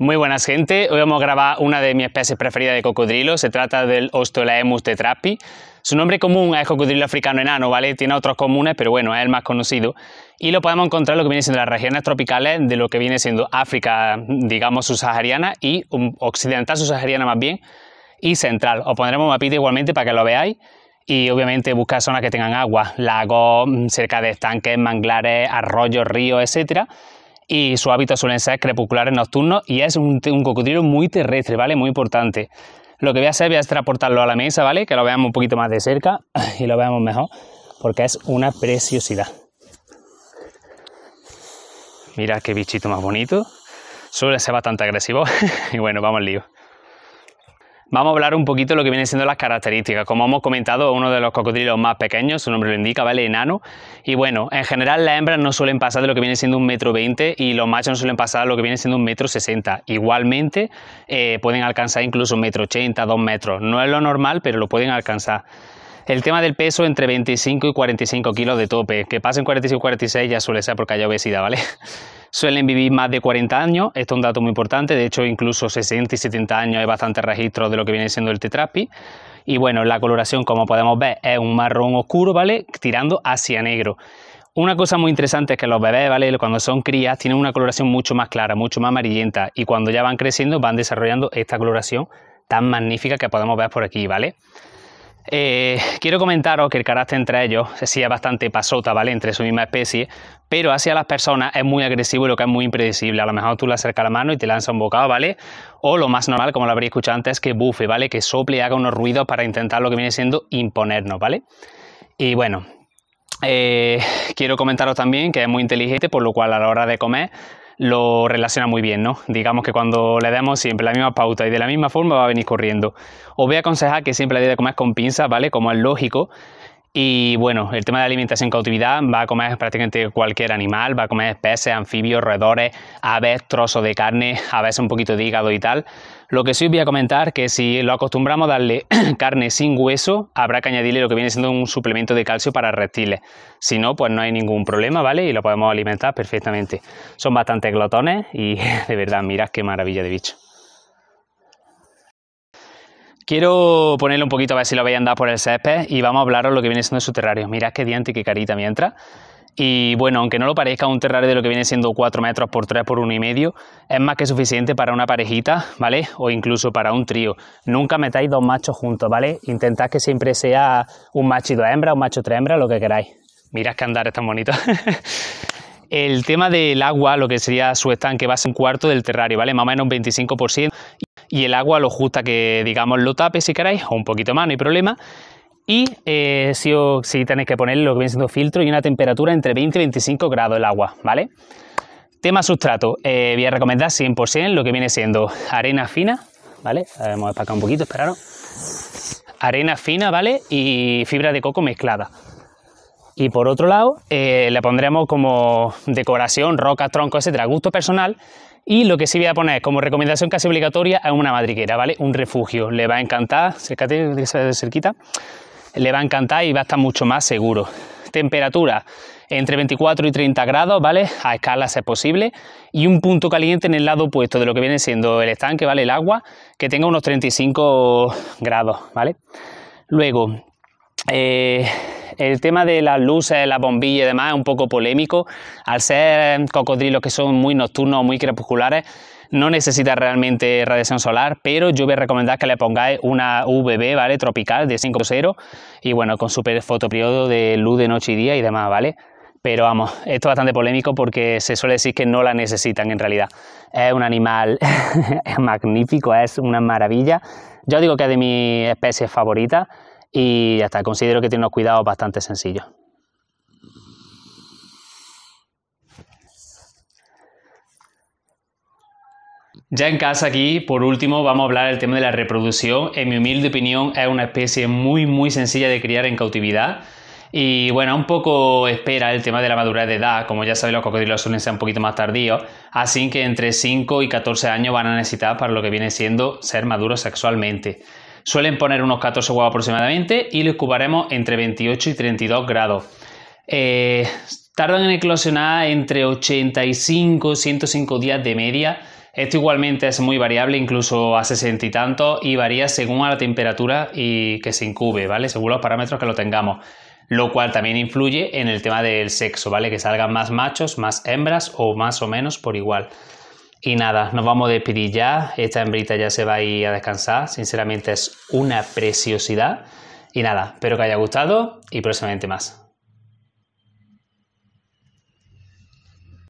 Muy buenas gente, hoy vamos a grabar una de mis especies preferidas de cocodrilo, se trata del Ostolaemus Trapi. Su nombre común es cocodrilo africano enano, ¿vale? Tiene otros comunes, pero bueno, es el más conocido. Y lo podemos encontrar lo que viene siendo las regiones tropicales de lo que viene siendo África, digamos, subsahariana y occidental subsahariana más bien, y central. Os pondremos un mapita igualmente para que lo veáis. Y obviamente buscar zonas que tengan agua, lagos, mm, cerca de estanques, manglares, arroyos, ríos, etcétera y su hábito suelen ser crepusculares nocturnos y es un, cocodrilo muy terrestre, ¿vale? Muy importante. Lo que voy a hacer, es transportarlo a la mesa, ¿vale? Que lo veamos un poquito más de cerca y lo veamos mejor, porque es una preciosidad. Mira qué bichito más bonito. Suele ser bastante agresivo y bueno, vamos al lío. Vamos a hablar un poquito de lo que vienen siendo las características. Como hemos comentado, uno de los cocodrilos más pequeños, su nombre lo indica, vale, enano. Y bueno, en general las hembras no suelen pasar de lo que viene siendo un metro veinte y los machos no suelen pasar de lo que viene siendo un metro sesenta. Igualmente eh, pueden alcanzar incluso un metro ochenta, dos metros. No es lo normal, pero lo pueden alcanzar. El tema del peso entre 25 y 45 kilos de tope. Que pasen 45 y 46 ya suele ser porque haya obesidad, ¿vale? Suelen vivir más de 40 años, esto es un dato muy importante, de hecho incluso 60 y 70 años hay bastante registro de lo que viene siendo el tetrapi. Y bueno, la coloración como podemos ver es un marrón oscuro, ¿vale? Tirando hacia negro. Una cosa muy interesante es que los bebés, ¿vale? Cuando son crías, tienen una coloración mucho más clara, mucho más amarillenta. Y cuando ya van creciendo, van desarrollando esta coloración tan magnífica que podemos ver por aquí, ¿vale? Eh, quiero comentaros que el carácter entre ellos sí es bastante pasota, ¿vale? Entre su misma especie, pero hacia las personas es muy agresivo y lo que es muy impredecible. A lo mejor tú le acercas la mano y te lanza un bocado, ¿vale? O lo más normal, como lo habréis escuchado antes, es que bufe, ¿vale? Que sople y haga unos ruidos para intentar lo que viene siendo imponernos, ¿vale? Y bueno, eh, quiero comentaros también que es muy inteligente, por lo cual a la hora de comer lo relaciona muy bien, ¿no? Digamos que cuando le damos siempre la misma pauta y de la misma forma va a venir corriendo. Os voy a aconsejar que siempre la dé de comer con pinzas, ¿vale? Como es lógico. Y bueno, el tema de alimentación en cautividad va a comer prácticamente cualquier animal, va a comer peces, anfibios, roedores, aves, trozos de carne, a veces un poquito de hígado y tal. Lo que sí os voy a comentar que si lo acostumbramos a darle carne sin hueso, habrá que añadirle lo que viene siendo un suplemento de calcio para reptiles. Si no, pues no hay ningún problema, ¿vale? Y lo podemos alimentar perfectamente. Son bastante glotones y de verdad, mirad qué maravilla de bicho. Quiero ponerle un poquito a ver si lo veis andar por el césped y vamos a hablaros lo que viene siendo su terrario. Mirad qué diente y qué carita mientras. Y bueno, aunque no lo parezca, un terrario de lo que viene siendo 4 metros por 3 por 1,5 es más que suficiente para una parejita, ¿vale? O incluso para un trío. Nunca metáis dos machos juntos, ¿vale? Intentad que siempre sea un macho y dos hembras, un macho y tres hembras, lo que queráis. Mirad qué es tan bonito. El tema del agua, lo que sería su estanque, va a ser un cuarto del terrario, ¿vale? Más o menos un 25%. Y el agua lo justa que, digamos, lo tape si queráis o un poquito más, no hay problema. Y eh, si, tenéis que poner lo que viene siendo filtro y una temperatura entre 20 y 25 grados el agua, ¿vale? Tema sustrato, eh, voy a recomendar 100% lo que viene siendo arena fina, ¿vale? vamos a para un poquito, esperaros. Arena fina, ¿vale? Y fibra de coco mezclada. Y por otro lado, eh, le pondremos como decoración, rocas, troncos, etcétera, gusto personal. Y lo que sí voy a poner como recomendación casi obligatoria es una madriguera, ¿vale? Un refugio. Le va a encantar, de cerquita le va a encantar y va a estar mucho más seguro. Temperatura entre 24 y 30 grados, ¿vale? A escala si es posible. Y un punto caliente en el lado opuesto de lo que viene siendo el estanque, ¿vale? El agua, que tenga unos 35 grados, ¿vale? Luego, eh, el tema de las luces, las bombillas y demás es un poco polémico. Al ser cocodrilos que son muy nocturnos, muy crepusculares, no necesita realmente radiación solar, pero yo voy a recomendar que le pongáis una VB, ¿vale? Tropical de 5.0 y bueno, con super fotoperiodo de luz de noche y día y demás, ¿vale? Pero vamos, esto es bastante polémico porque se suele decir que no la necesitan en realidad. Es un animal magnífico, es una maravilla. Yo digo que es de mi especie favorita y hasta considero que tiene unos cuidados bastante sencillos. Ya en casa aquí, por último, vamos a hablar del tema de la reproducción. En mi humilde opinión, es una especie muy muy sencilla de criar en cautividad. Y bueno, un poco espera el tema de la madurez de edad, como ya sabéis los cocodrilos suelen ser un poquito más tardíos, así que entre 5 y 14 años van a necesitar para lo que viene siendo ser maduros sexualmente. Suelen poner unos 14 huevos aproximadamente y los cubaremos entre 28 y 32 grados. Eh, tardan en eclosionar entre 85 y 105 días de media, esto igualmente es muy variable, incluso a 60 y tanto, y varía según a la temperatura y que se incube, ¿vale? Según los parámetros que lo tengamos. Lo cual también influye en el tema del sexo, ¿vale? Que salgan más machos, más hembras o más o menos por igual. Y nada, nos vamos a despedir ya. Esta hembrita ya se va a ir a descansar. Sinceramente es una preciosidad. Y nada, espero que haya gustado y próximamente más.